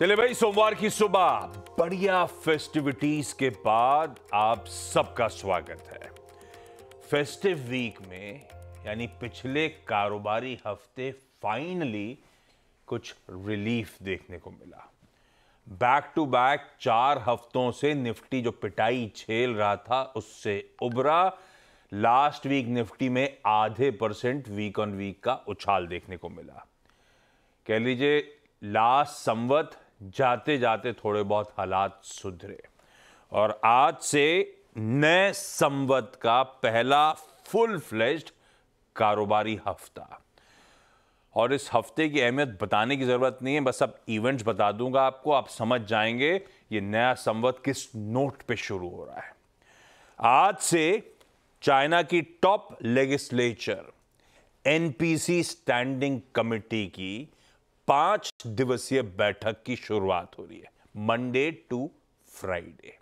चले भाई सोमवार की सुबह बढ़िया फेस्टिविटीज के बाद आप सबका स्वागत है फेस्टिव वीक में यानी पिछले कारोबारी हफ्ते फाइनली कुछ रिलीफ देखने को मिला बैक टू बैक चार हफ्तों से निफ्टी जो पिटाई झेल रहा था उससे उभरा लास्ट वीक निफ्टी में आधे परसेंट वीक ऑन वीक का उछाल देखने को मिला कह लीजिए लास्ट संवत जाते जाते थोड़े बहुत हालात सुधरे और आज से नए संवत का पहला फुल फ्लेश्ड कारोबारी हफ्ता और इस हफ्ते की अहमियत बताने की ज़रूरत नहीं है बस अब इवेंट्स बता दूंगा आपको आप समझ जाएंगे ये नया संवत किस नोट पे शुरू हो रहा है आज से चाइना की top legislature NPC standing committee की पांच दिवसीय बैठक की शुरुआत हो रही है Monday to Friday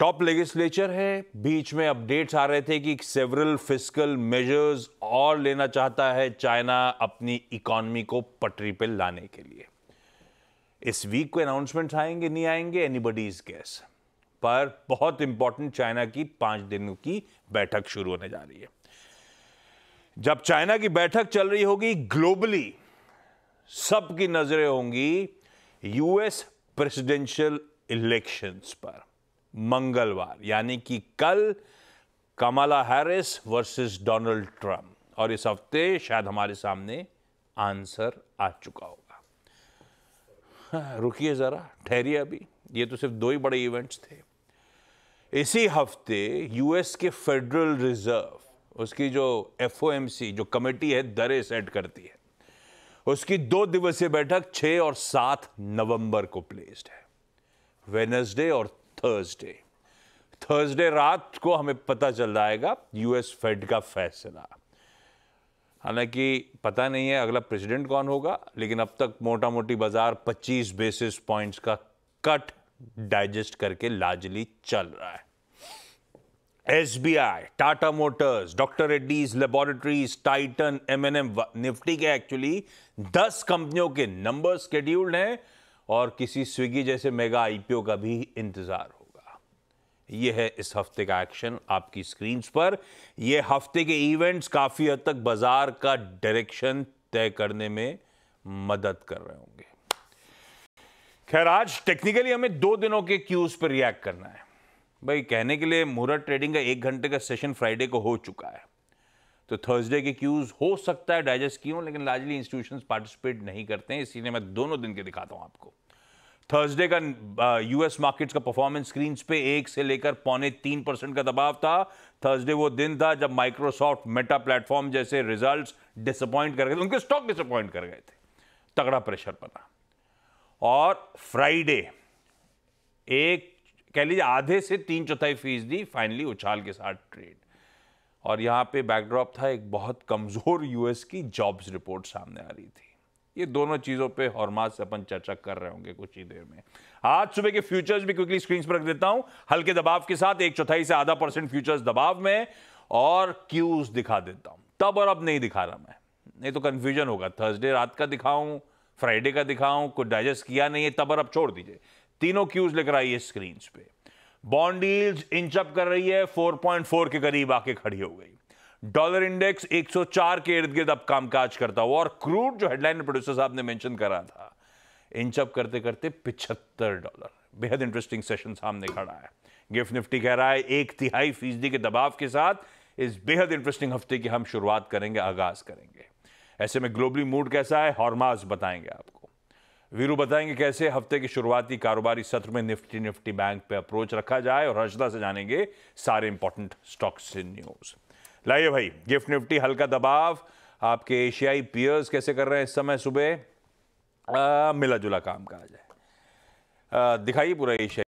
top legislature है बीच में अपडेट्स आ रहे थे कि सेवरल फिजिकल मेजर्स और लेना चाहता है चाइना अपनी इकोनॉमी को पटरी पर लाने के लिए इस वीक को अनाउंसमेंट्स आएंगे नहीं आएंगे एनी गैस पर बहुत इंपॉर्टेंट चाइना की पांच दिनों की बैठक शुरू होने जा रही है जब चाइना की बैठक चल रही होगी ग्लोबली सबकी नज़रें होंगी यूएस प्रेसिडेंशियल इलेक्शंस पर मंगलवार यानी कि कल Kamala Harris versus Donald Trump और इस हफ्ते शायद हमारे सामने आंसर आ चुका होगा हाँ, रुकिए ज़रा ठहरिए अभी ये तो सिर्फ दो ही बड़े इवेंट्स थे इसी हफ्ते यूएस के फेडरल रिजर्व उसकी जो एफओएमसी जो कमेटी है दरें सेट करती है उसकी दो दिवसीय बैठक 6 और 7 नवंबर को प्लेस्ड है वेनसडे और थर्सडे थर्सडे रात को हमें पता चल जाएगा यूएस फेड का फैसला हालांकि पता नहीं है अगला प्रेसिडेंट कौन होगा लेकिन अब तक मोटा मोटी बाजार 25 बेसिस पॉइंट्स का कट डाइजेस्ट करके लाजली चल रहा है SBI Tata Motors doctor Reddy's Laboratories Titan M&M Nifty के एक्चुअली दस कंपनियों के नंबर स्केड्यूल्ड हैं और किसी स्विगी जैसे मेगा आईपीओ का भी इंतजार होगा यह है इस हफ्ते का एक्शन आपकी स्क्रीन पर यह हफ्ते के इवेंट्स काफी हद तक बाजार का डायरेक्शन तय करने में मदद कर रहे होंगे खैर आज टेक्निकली हमें दो दिनों के क्यूज पर रिएक्ट करना है भाई कहने के लिए मुहूर्त ट्रेडिंग का एक घंटे का सेशन फ्राइडे को हो चुका है तो थर्सडे के क्यूज हो सकता है डाइजेस्ट क्यों लेकिन लार्जली इंस्टीट्यूशन पार्टिसिपेट नहीं करते हैं इसीलिए मैं दोनों दिन के दिखाता हूं आपको थर्सडे का यूएस मार्केट्स का परफॉर्मेंस स्क्रीन पे एक से लेकर पौने तीन परसेंट का दबाव था थर्सडे वो दिन था जब माइक्रोसॉफ्ट मेटा प्लेटफॉर्म जैसे रिजल्ट डिसअपॉइंट कर गए थे उनके स्टॉक डिसअपॉइंट कर गए थे तगड़ा प्रेशर बना और फ्राइडे एक कह लीजिए आधे से तीन चौथाई फीसदी फाइनली उछाल के साथ ट्रेड और यहाँ पे बैकड्रॉप था एक बहुत कमज़ोर यूएस की जॉब्स रिपोर्ट सामने आ रही थी ये दोनों चीज़ों पे हॉर्माज से अपन चर्चा कर रहे होंगे कुछ ही देर में आज सुबह के फ्यूचर्स भी क्विकली स्क्रीन पर रख देता हूं हल्के दबाव के साथ एक चौथाई से आधा परसेंट फ्यूचर्स दबाव में और क्यूज दिखा देता हूं तब और अब नहीं दिखा रहा मैं नहीं तो कन्फ्यूजन होगा थर्सडे रात का दिखाऊं फ्राइडे का दिखाऊं कुछ डाइजेस्ट किया नहीं है तब और अब छोड़ दीजिए तीनों क्यूज लेकर आई है स्क्रीन पे बॉन्ड डील्स इंचअप कर रही है 4.4 के करीब आके खड़ी हो गई डॉलर इंडेक्स 104 के इर्द गिर्द अब कामकाज करता हुआ और क्रूड जो हेडलाइन प्रोड्यूसर साहब ने मेंशन करा था इंचअप करते करते पिछहत्तर डॉलर बेहद इंटरेस्टिंग सेशन सामने खड़ा है गिफ्ट निफ्टी कह रहा है एक तिहाई फीसदी के दबाव के साथ इस बेहद इंटरेस्टिंग हफ्ते की हम शुरुआत करेंगे आगाज करेंगे ऐसे में ग्लोबली मूड कैसा है हॉर्माज बताएंगे आपको वीरू बताएंगे कैसे हफ्ते के शुरुआती कारोबारी सत्र में निफ्टी निफ्टी बैंक पे अप्रोच रखा जाए और हर्षदा से जानेंगे सारे इंपॉर्टेंट स्टॉक्स इन न्यूज लाइए भाई गिफ्ट निफ्टी हल्का दबाव आपके एशियाई पियर्स कैसे कर रहे हैं इस समय सुबह मिला जुला काम काज है दिखाइए पूरा एशिया